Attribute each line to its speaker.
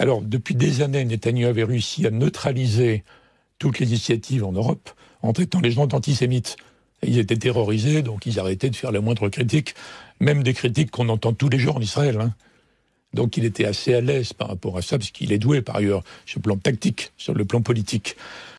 Speaker 1: Alors, depuis des années, Netanyahu avait réussi à neutraliser toutes les initiatives en Europe en traitant les gens d'antisémites. Ils étaient terrorisés, donc ils arrêtaient de faire la moindre critique, même des critiques qu'on entend tous les jours en Israël. Hein. Donc il était assez à l'aise par rapport à ça, parce qu'il est doué par ailleurs sur le plan tactique, sur le plan politique.